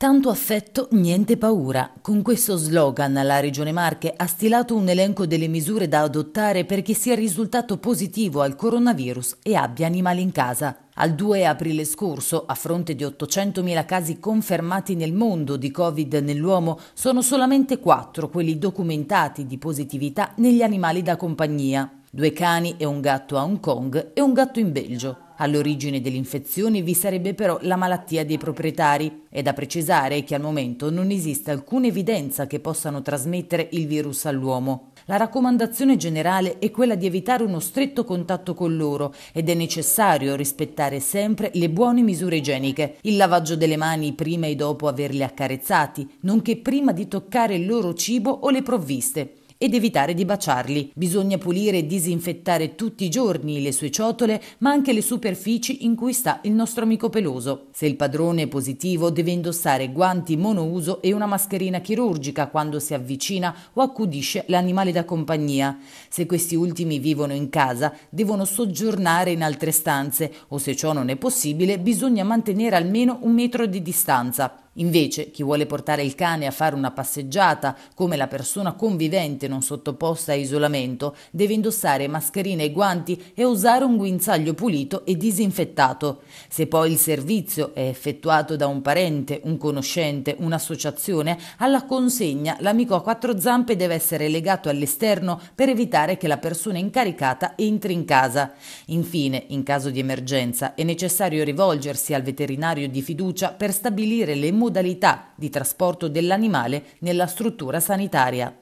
Tanto affetto, niente paura. Con questo slogan la Regione Marche ha stilato un elenco delle misure da adottare per chi sia risultato positivo al coronavirus e abbia animali in casa. Al 2 aprile scorso, a fronte di 800.000 casi confermati nel mondo di Covid nell'uomo, sono solamente 4 quelli documentati di positività negli animali da compagnia. Due cani e un gatto a Hong Kong e un gatto in Belgio. All'origine dell'infezione vi sarebbe però la malattia dei proprietari. È da precisare che al momento non esiste alcuna evidenza che possano trasmettere il virus all'uomo. La raccomandazione generale è quella di evitare uno stretto contatto con loro ed è necessario rispettare sempre le buone misure igieniche, il lavaggio delle mani prima e dopo averli accarezzati, nonché prima di toccare il loro cibo o le provviste ed evitare di baciarli. Bisogna pulire e disinfettare tutti i giorni le sue ciotole, ma anche le superfici in cui sta il nostro amico peloso. Se il padrone è positivo, deve indossare guanti monouso e una mascherina chirurgica quando si avvicina o accudisce l'animale da compagnia. Se questi ultimi vivono in casa, devono soggiornare in altre stanze o se ciò non è possibile, bisogna mantenere almeno un metro di distanza. Invece, chi vuole portare il cane a fare una passeggiata, come la persona convivente non sottoposta a isolamento, deve indossare mascherine e guanti e usare un guinzaglio pulito e disinfettato. Se poi il servizio è effettuato da un parente, un conoscente, un'associazione, alla consegna l'amico a quattro zampe deve essere legato all'esterno per evitare che la persona incaricata entri in casa. Infine, in caso di emergenza, è necessario rivolgersi al veterinario di fiducia per stabilire le modifiche modalità di trasporto dell'animale nella struttura sanitaria.